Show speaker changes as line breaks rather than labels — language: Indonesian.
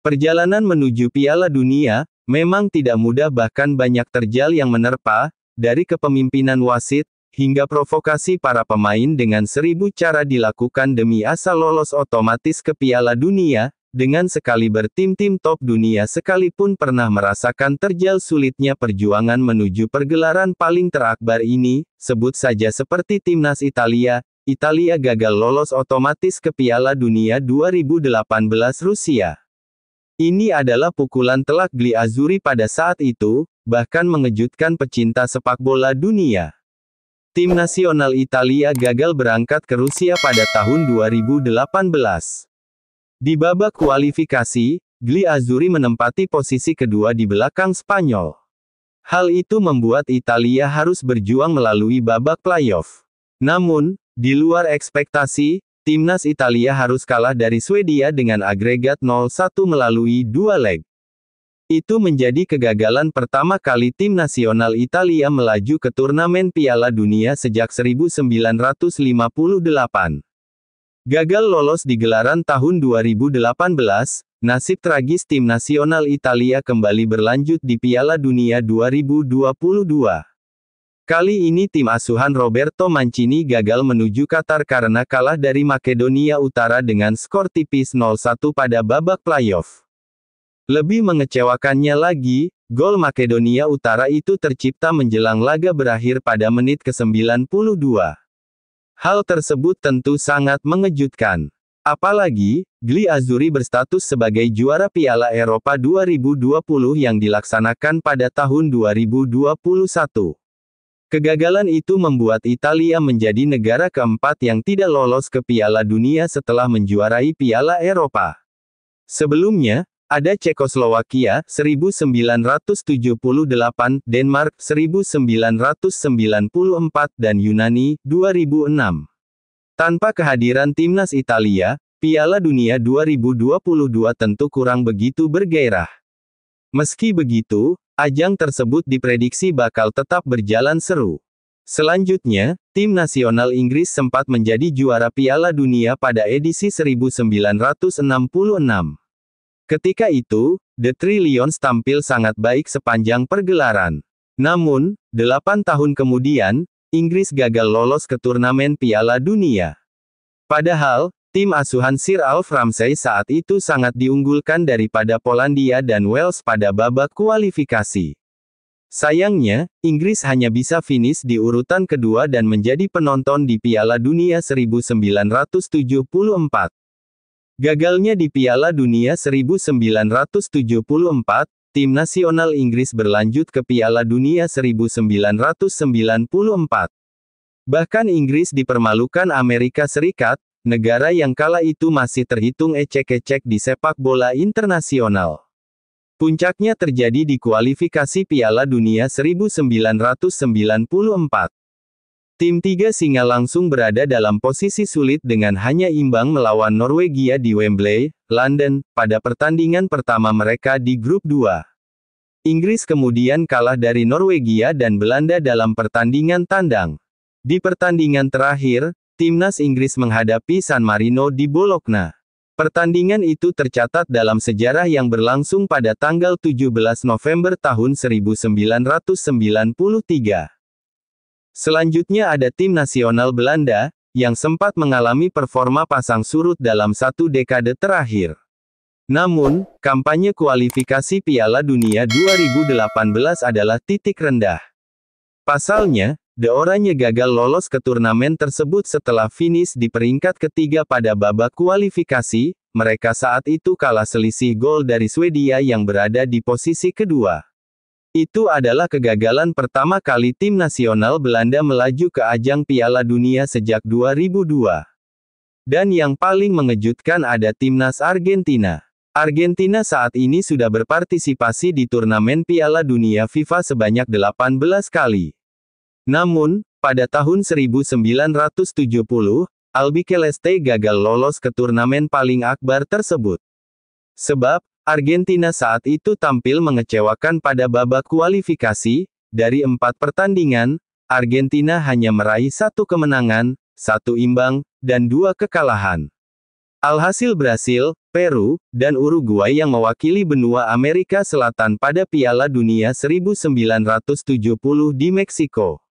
Perjalanan menuju Piala Dunia memang tidak mudah, bahkan banyak terjal yang menerpa, dari kepemimpinan wasit hingga provokasi para pemain dengan seribu cara dilakukan demi asal lolos otomatis ke Piala Dunia. Dengan sekali bertim-tim top dunia sekalipun pernah merasakan terjal sulitnya perjuangan menuju pergelaran paling terakbar ini, sebut saja seperti timnas Italia, Italia gagal lolos otomatis ke Piala Dunia 2018 Rusia. Ini adalah pukulan telak Gli Azuri pada saat itu, bahkan mengejutkan pecinta sepak bola dunia. Tim nasional Italia gagal berangkat ke Rusia pada tahun 2018. Di babak kualifikasi, Gli Azuri menempati posisi kedua di belakang Spanyol. Hal itu membuat Italia harus berjuang melalui babak playoff. Namun, di luar ekspektasi, timnas Italia harus kalah dari Swedia dengan agregat 0-1 melalui dua leg. Itu menjadi kegagalan pertama kali tim nasional Italia melaju ke turnamen Piala Dunia sejak 1958. Gagal lolos di gelaran tahun 2018, nasib tragis tim nasional Italia kembali berlanjut di Piala Dunia 2022. Kali ini tim asuhan Roberto Mancini gagal menuju Qatar karena kalah dari Makedonia Utara dengan skor tipis 0-1 pada babak playoff. Lebih mengecewakannya lagi, gol Makedonia Utara itu tercipta menjelang laga berakhir pada menit ke-92. Hal tersebut tentu sangat mengejutkan. Apalagi, Gli Azuri berstatus sebagai juara Piala Eropa 2020 yang dilaksanakan pada tahun 2021. Kegagalan itu membuat Italia menjadi negara keempat yang tidak lolos ke Piala Dunia setelah menjuarai Piala Eropa. Sebelumnya, ada Cekoslowakia 1978, Denmark 1994 dan Yunani 2006. Tanpa kehadiran timnas Italia, Piala Dunia 2022 tentu kurang begitu bergairah. Meski begitu, Ajang tersebut diprediksi bakal tetap berjalan seru. Selanjutnya, tim nasional Inggris sempat menjadi juara Piala Dunia pada edisi 1966. Ketika itu, The Trillions tampil sangat baik sepanjang pergelaran. Namun, delapan tahun kemudian, Inggris gagal lolos ke turnamen Piala Dunia. Padahal, Tim asuhan Sir Alf Ramsey saat itu sangat diunggulkan daripada Polandia dan Wales pada babak kualifikasi. Sayangnya, Inggris hanya bisa finish di urutan kedua dan menjadi penonton di Piala Dunia 1974. Gagalnya di Piala Dunia 1974, tim nasional Inggris berlanjut ke Piala Dunia 1994. Bahkan Inggris dipermalukan Amerika Serikat, Negara yang kala itu masih terhitung ecek-ecek di sepak bola internasional. Puncaknya terjadi di kualifikasi Piala Dunia 1994. Tim tiga singa langsung berada dalam posisi sulit dengan hanya imbang melawan Norwegia di Wembley, London, pada pertandingan pertama mereka di grup 2. Inggris kemudian kalah dari Norwegia dan Belanda dalam pertandingan tandang. Di pertandingan terakhir, timnas Inggris menghadapi San Marino di Bologna. Pertandingan itu tercatat dalam sejarah yang berlangsung pada tanggal 17 November tahun 1993. Selanjutnya ada tim nasional Belanda, yang sempat mengalami performa pasang surut dalam satu dekade terakhir. Namun, kampanye kualifikasi Piala Dunia 2018 adalah titik rendah. Pasalnya, The Oranye gagal lolos ke turnamen tersebut setelah finish di peringkat ketiga pada babak kualifikasi, mereka saat itu kalah selisih gol dari Swedia yang berada di posisi kedua. Itu adalah kegagalan pertama kali tim nasional Belanda melaju ke ajang Piala Dunia sejak 2002. Dan yang paling mengejutkan ada timnas Argentina. Argentina saat ini sudah berpartisipasi di turnamen Piala Dunia FIFA sebanyak 18 kali. Namun, pada tahun 1970, Albiceleste gagal lolos ke turnamen paling akbar tersebut. Sebab, Argentina saat itu tampil mengecewakan pada babak kualifikasi, dari empat pertandingan, Argentina hanya meraih satu kemenangan, satu imbang, dan dua kekalahan. Alhasil Brasil, Peru, dan Uruguay yang mewakili benua Amerika Selatan pada Piala Dunia 1970 di Meksiko.